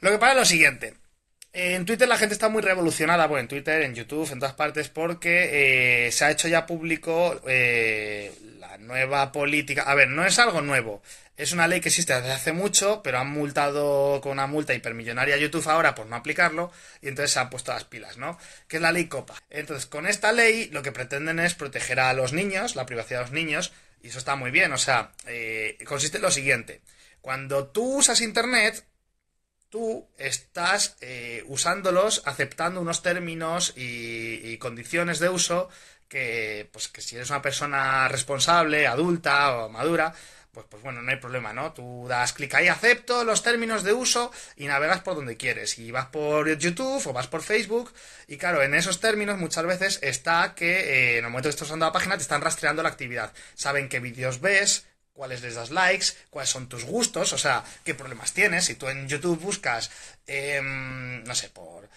Lo que pasa es lo siguiente. En Twitter la gente está muy revolucionada, bueno, en Twitter, en YouTube, en todas partes, porque eh, se ha hecho ya público eh, la nueva política. A ver, no es algo nuevo. Es una ley que existe desde hace mucho, pero han multado con una multa hipermillonaria a YouTube ahora por no aplicarlo, y entonces se han puesto las pilas, ¿no? Que es la ley Copa. Entonces, con esta ley lo que pretenden es proteger a los niños, la privacidad de los niños, y eso está muy bien. O sea, eh, consiste en lo siguiente. Cuando tú usas Internet, tú estás eh, usándolos, aceptando unos términos y, condiciones de uso que, pues, que si eres una persona responsable, adulta o madura, pues, pues bueno, no hay problema, ¿no? Tú das clic ahí, acepto los términos de uso y navegas por donde quieres. Y vas por YouTube o vas por Facebook. Y claro, en esos términos muchas veces está que eh, en el momento que estás usando la página te están rastreando la actividad. Saben qué vídeos ves, cuáles les das likes, cuáles son tus gustos, o sea, qué problemas tienes. Si tú en YouTube buscas, em, no sé, por,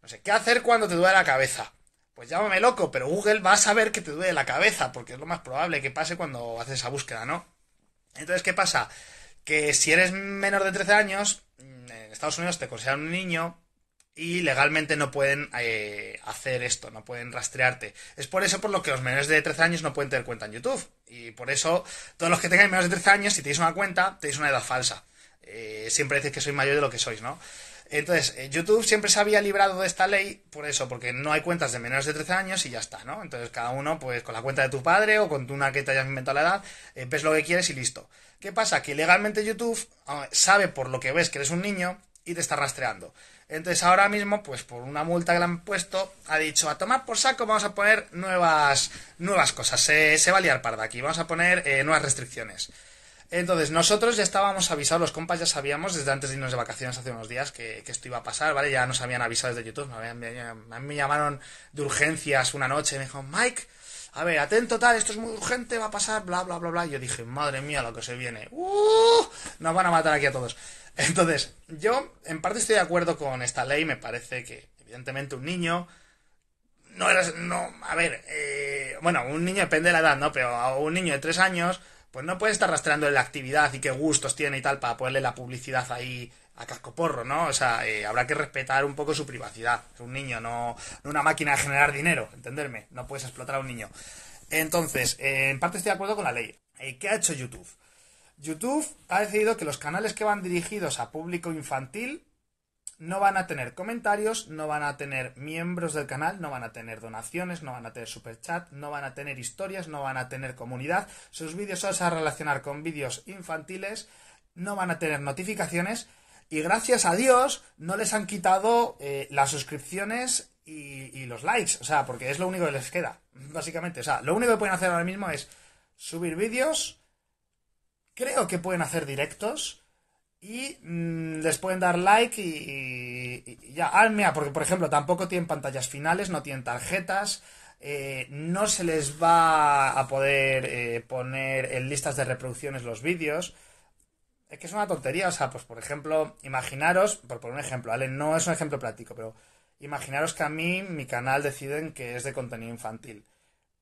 no sé, qué hacer cuando te duele la cabeza. Pues llámame loco, pero Google va a saber que te duele la cabeza, porque es lo más probable que pase cuando haces esa búsqueda, ¿no? Entonces, ¿qué pasa? Que si eres menor de 13 años, en Estados Unidos te consideran un niño, y legalmente no pueden eh, hacer esto, no pueden rastrearte. Es por eso por lo que los menores de 13 años no pueden tener cuenta en YouTube. Y por eso todos los que tengan menos de 13 años, si tenéis una cuenta, tenéis una edad falsa. Eh, siempre dices que sois mayor de lo que sois, ¿no? Entonces, eh, YouTube siempre se había librado de esta ley por eso, porque no hay cuentas de menores de 13 años y ya está, ¿no? Entonces cada uno, pues con la cuenta de tu padre o con una que te hayas inventado la edad, ves lo que quieres y listo. ¿Qué pasa? Que legalmente YouTube ah, sabe por lo que ves que eres un niño y te está rastreando. Entonces ahora mismo, pues por una multa que le han puesto, ha dicho, a tomar por saco vamos a poner nuevas, nuevas cosas, se, va a liar parda aquí, vamos a poner eh, nuevas restricciones. Entonces, nosotros ya estábamos avisados, los compas ya sabíamos desde antes de irnos de vacaciones hace unos días que, esto iba a pasar, ¿vale? Ya nos habían avisado desde YouTube, me, me, me llamaron de urgencias una noche, me dijo, Mike, a ver, atento tal, esto es muy urgente, va a pasar, bla, bla, bla, bla. yo dije, madre mía, lo que se viene. Uh, nos van a matar aquí a todos. Entonces, yo en parte estoy de acuerdo con esta ley, me parece que evidentemente un niño no era, no, a ver, eh, bueno, un niño depende de la edad, ¿no? Pero a un niño de tres años pues no puede estar rastreando la actividad y qué gustos tiene y tal para ponerle la publicidad ahí a cascoporro, ¿no? O sea, eh, habrá que respetar un poco su privacidad. Es un niño, no, una máquina de generar dinero, entenderme. No puedes explotar a un niño. Entonces, eh, en parte estoy de acuerdo con la ley. ¿Y eh, ¿Qué ha hecho YouTube? YouTube ha decidido que los canales que van dirigidos a público infantil no van a tener comentarios, no van a tener miembros del canal, no van a tener donaciones, no van a tener superchat, no van a tener historias, no van a tener comunidad. Sus vídeos se van a relacionar con vídeos infantiles, no van a tener notificaciones y gracias a Dios no les han quitado eh, las suscripciones y, y los likes, o sea, porque es lo único que les queda, básicamente. O sea, lo único que pueden hacer ahora mismo es subir vídeos, creo que pueden hacer directos y les pueden dar like y, ya. Ah, mira, porque por ejemplo tampoco tienen pantallas finales, no tienen tarjetas, eh, no se les va a poder eh, poner en listas de reproducciones los vídeos. Es que es una tontería, o sea, pues por ejemplo, imaginaros, por poner un ejemplo, ¿vale? No es un ejemplo práctico, pero imaginaros que a mí mi canal deciden que es de contenido infantil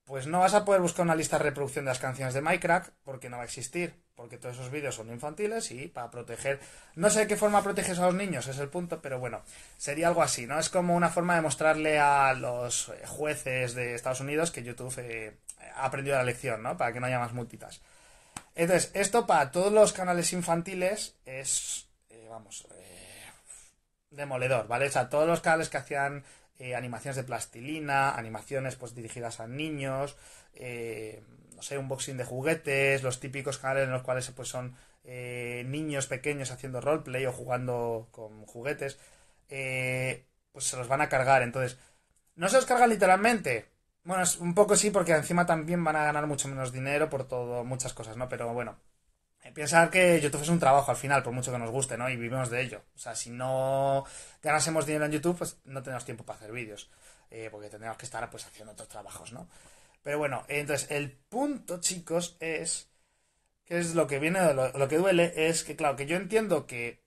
pues no vas a poder buscar una lista de reproducción de las canciones de Minecraft porque no va a existir, porque todos esos vídeos son infantiles y para proteger, no sé de qué forma proteges a los niños, es el punto, pero bueno, sería algo así, ¿no? Es como una forma de mostrarle a los eh, jueces de Estados Unidos que YouTube eh, ha aprendido la lección, ¿no? Para que no haya más multitas. Entonces, esto para todos los canales infantiles es, eh, vamos, demoledor, ¿vale? O sea, todos los canales que hacían eh, animaciones de plastilina, animaciones pues dirigidas a niños, eh, no sé, unboxing de juguetes, los típicos canales en los cuales pues son eh, niños pequeños haciendo roleplay o jugando con juguetes, eh, pues se los van a cargar. Entonces, no se los cargan literalmente. Bueno, es un poco sí, porque encima también van a ganar mucho menos dinero por todo, muchas cosas, ¿no? Pero bueno, eh, Pensar que YouTube es un trabajo al final, por mucho que nos guste, ¿no? Y vivimos de ello. O sea, si no ganásemos dinero en YouTube, pues no tenemos tiempo para hacer vídeos. Eh, porque tendríamos que estar pues haciendo otros trabajos, ¿no? Pero bueno, entonces el punto, chicos, es que es lo que viene, lo, lo, que duele es que, claro, que yo entiendo que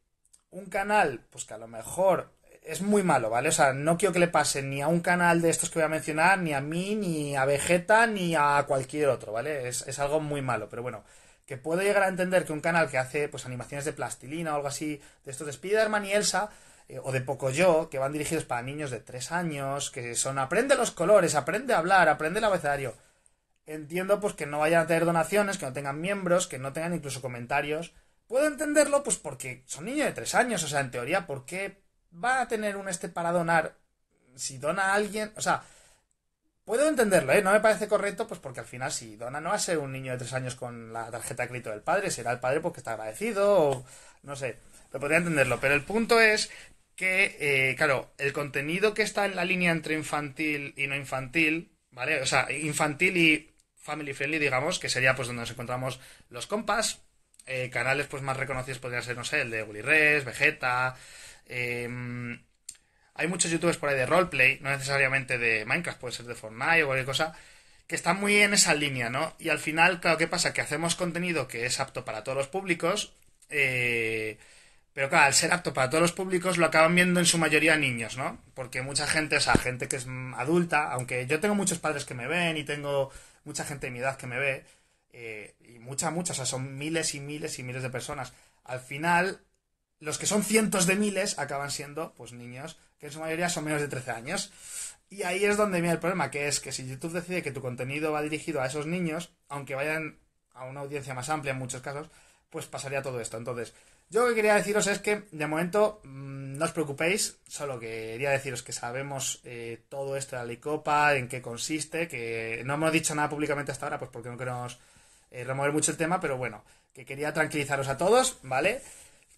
un canal, pues que a lo mejor es muy malo, ¿vale? O sea, no quiero que le pase ni a un canal de estos que voy a mencionar, ni a mí, ni a Vegeta, ni a cualquier otro, ¿vale? Es, es algo muy malo, pero bueno, que puedo llegar a entender que un canal que hace pues animaciones de plastilina o algo así, de estos de Spider-Man y Elsa, eh, o de poco yo que van dirigidos para niños de 3 años, que son aprende los colores, aprende a hablar, aprende el abecedario. Entiendo pues que no vayan a tener donaciones, que no tengan miembros, que no tengan incluso comentarios. Puedo entenderlo pues porque son niños de 3 años, o sea, en teoría, ¿por qué van a tener un este para donar si dona a alguien? O sea, Puedo entenderlo, ¿eh? No me parece correcto, pues porque al final si Dona no va a ser un niño de tres años con la tarjeta de crédito del padre, será el padre porque está agradecido o no sé, pero podría entenderlo. Pero el punto es que, eh, claro, el contenido que está en la línea entre infantil y no infantil, ¿vale? O sea, infantil y family friendly, digamos, que sería pues donde nos encontramos los compas, eh, canales pues más reconocidos podrían ser, no sé, el de Willy Res, Vegeta, eh, hay muchos youtubers por ahí de roleplay, no necesariamente de Minecraft, puede ser de Fortnite o cualquier cosa, que están muy en esa línea, ¿no? Y al final, claro, ¿qué pasa? Que hacemos contenido que es apto para todos los públicos, eh, pero claro, al ser apto para todos los públicos lo acaban viendo en su mayoría niños, ¿no? Porque mucha gente, o sea, gente que es adulta, aunque yo tengo muchos padres que me ven y tengo mucha gente de mi edad que me ve, eh, y muchas, muchas, o sea, son miles y miles y miles de personas. Al final, los que son cientos de miles acaban siendo pues niños que en su mayoría son menos de 13 años. Y ahí es donde viene el problema, que es que si YouTube decide que tu contenido va dirigido a esos niños, aunque vayan a una audiencia más amplia en muchos casos, pues pasaría todo esto. Entonces, yo lo que quería deciros es que de momento mm, no os preocupéis, solo quería deciros que sabemos eh, todo esto de la licopa, en qué consiste, que no hemos dicho nada públicamente hasta ahora, pues porque no queremos eh, remover mucho el tema, pero bueno, que quería tranquilizaros a todos, ¿vale?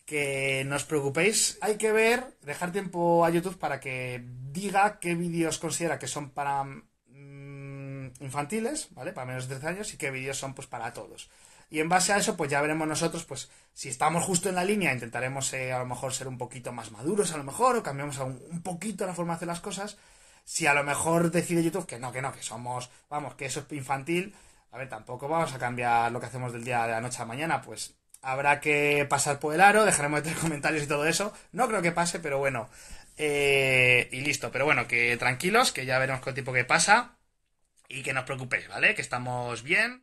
que no os preocupéis. Hay que ver, dejar tiempo a YouTube para que diga qué vídeos considera que son para mm, infantiles, ¿vale? Para menos de 13 años y qué vídeos son pues para todos. Y en base a eso, pues ya veremos nosotros, pues si estamos justo en la línea, intentaremos eh, a lo mejor ser un poquito más maduros, a lo mejor, o cambiamos un, un poquito la forma de hacer las cosas. Si a lo mejor decide YouTube que no, que no, que somos, vamos, que eso es infantil, a ver, tampoco vamos a cambiar lo que hacemos del día de la noche a la mañana, pues habrá que pasar por el aro, dejaremos de tener comentarios y todo eso. No creo que pase, pero bueno. Eh, y listo, pero bueno, que tranquilos, que ya veremos qué tipo que pasa y que no os preocupéis, ¿vale? Que estamos bien.